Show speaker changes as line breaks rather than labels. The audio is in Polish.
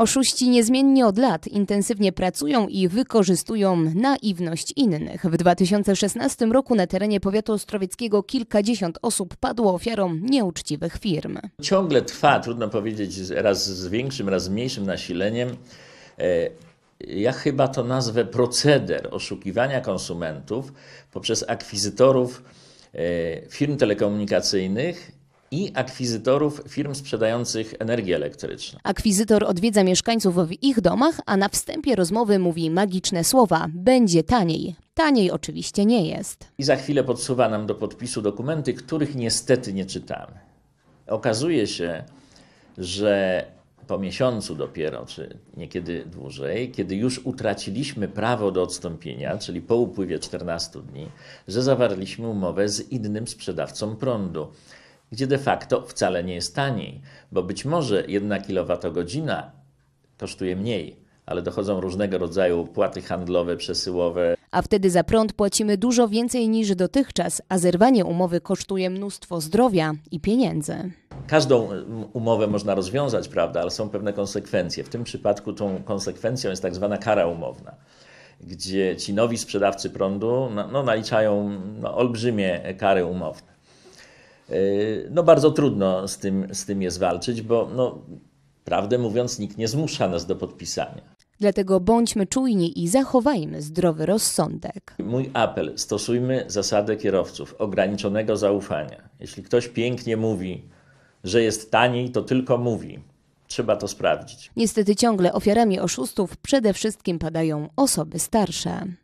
Oszuści niezmiennie od lat intensywnie pracują i wykorzystują naiwność innych. W 2016 roku na terenie powiatu ostrowieckiego kilkadziesiąt osób padło ofiarą nieuczciwych firm.
Ciągle trwa, trudno powiedzieć, raz z większym, raz z mniejszym nasileniem. E, ja chyba to nazwę proceder oszukiwania konsumentów poprzez akwizytorów e, firm telekomunikacyjnych i akwizytorów firm sprzedających energię elektryczną.
Akwizytor odwiedza mieszkańców w ich domach, a na wstępie rozmowy mówi magiczne słowa: będzie taniej. Taniej oczywiście nie jest.
I za chwilę podsuwa nam do podpisu dokumenty, których niestety nie czytamy. Okazuje się, że po miesiącu dopiero, czy niekiedy dłużej, kiedy już utraciliśmy prawo do odstąpienia, czyli po upływie 14 dni, że zawarliśmy umowę z innym sprzedawcą prądu gdzie de facto wcale nie jest taniej, bo być może jedna kilowatogodzina kosztuje mniej, ale dochodzą różnego rodzaju opłaty handlowe, przesyłowe.
A wtedy za prąd płacimy dużo więcej niż dotychczas, a zerwanie umowy kosztuje mnóstwo zdrowia i pieniędzy.
Każdą mm, umowę można rozwiązać, prawda, ale są pewne konsekwencje. W tym przypadku tą konsekwencją jest tak zwana kara umowna gdzie ci nowi sprzedawcy prądu no, no naliczają no, olbrzymie kary umowne. Yy, no bardzo trudno z tym, z tym jest walczyć, bo no, prawdę mówiąc nikt nie zmusza nas do podpisania.
Dlatego bądźmy czujni i zachowajmy zdrowy rozsądek.
Mój apel: stosujmy zasadę kierowców ograniczonego zaufania. Jeśli ktoś pięknie mówi, że jest taniej, to tylko mówi. Trzeba to sprawdzić.
Niestety ciągle ofiarami oszustów przede wszystkim padają osoby starsze.